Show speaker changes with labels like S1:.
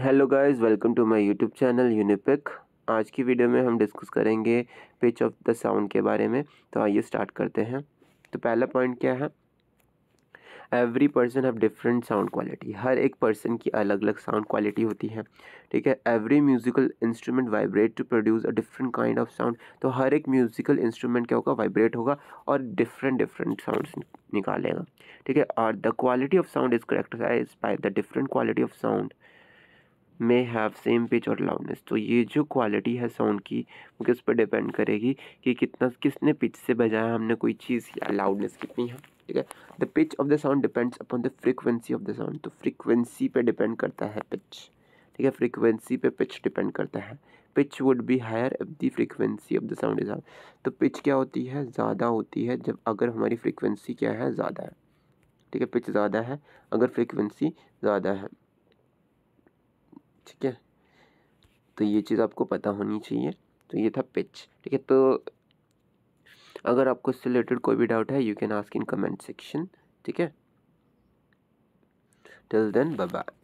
S1: hello guys welcome to my YouTube channel यूनिपिक आज की वीडियो में हम डिस्कस करेंगे पिच ऑफ द साउंड के बारे में तो आइए स्टार्ट करते हैं तो पहला पॉइंट क्या है every person have different sound quality हर एक पर्सन की अलग अलग साउंड क्वालिटी होती है ठीक है every musical instrument vibrate to produce a different kind of sound तो हर एक म्यूजिकल इंस्ट्रूमेंट क्या होगा वाइब्रेट होगा और डिफरेंट डिफरेंट साउंड निकालेगा ठीक है और the quality of sound is characterise by the different quality of sound may have same pitch और लाउडनेस तो ये जो क्वालिटी है साउंड की वो किस पर डिपेंड करेगी कि कितना किसने पिच से बजाया हमने कोई चीज़ या लाउडनेस कितनी है ठीक है the pitch of the sound depends upon the frequency of the sound तो फ्रिक्वेंसी पे डिपेंड करता है पिच ठीक है फ्रिक्वेंसी पे पिच डिपेंड करता है pitch would be higher if the frequency of the sound is तो पिच क्या होती है ज़्यादा होती है जब अगर हमारी फ्रिक्वेंसी क्या है ज़्यादा है ठीक है पिच ज़्यादा है अगर फ्रिक्वेंसी ज़्यादा है ठीक है तो ये चीज़ आपको पता होनी चाहिए तो ये था पिच ठीक है तो अगर आपको इससे रिलेटेड कोई भी डाउट है you can ask in
S2: comment section ठीक है टिल देन बाय